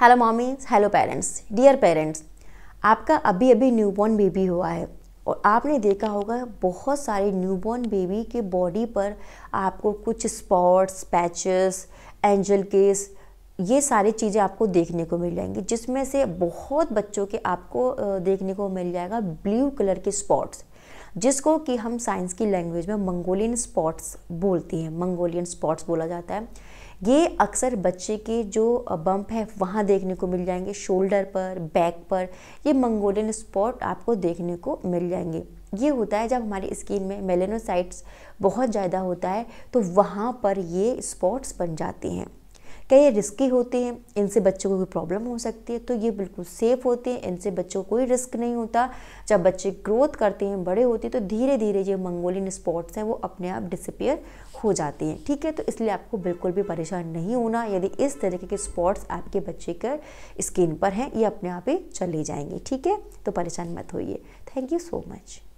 hello mommies hello parents dear parents आपका अभी अभी न्यूबॉर्न बेबी हुआ है और आपने देखा होगा बहुत सारे न्यूबॉर्न बेबी के बॉडी पर आपको कुछ स्पॉट्स पैचेस एंजल केस ये सारी चीज़ें आपको देखने को मिल जाएंगी जिसमें से बहुत बच्चों के आपको देखने को मिल जाएगा ब्लू कलर के स्पॉट्स जिसको कि हम साइंस की लैंग्वेज में मंगोलियन स्पॉट्स बोलती हैं मंगोलियन स्पॉट्स बोला जाता है ये अक्सर बच्चे के जो बम्प है वहाँ देखने को मिल जाएंगे शोल्डर पर बैक पर ये मंगोलियन स्पॉट आपको देखने को मिल जाएंगे ये होता है जब हमारी स्किन में मेलेनोसाइट्स बहुत ज़्यादा होता है तो वहाँ पर ये स्पॉट्स बन जाते हैं क्या ये रिस्की होते हैं इनसे बच्चों को कोई प्रॉब्लम हो सकती है तो ये बिल्कुल सेफ़ होते हैं इनसे बच्चों को कोई रिस्क नहीं होता जब बच्चे ग्रोथ करते हैं बड़े होते हैं तो धीरे धीरे ये मंगोलियन स्पॉट्स हैं वो अपने आप डिसपेयर हो जाते हैं ठीक है तो इसलिए आपको बिल्कुल भी परेशान नहीं होना यदि इस तरीके के स्पॉट्स आपके बच्चे के स्किन पर हैं ये अपने आप ही चले जाएंगे ठीक है तो परेशान मत होइए थैंक यू सो मच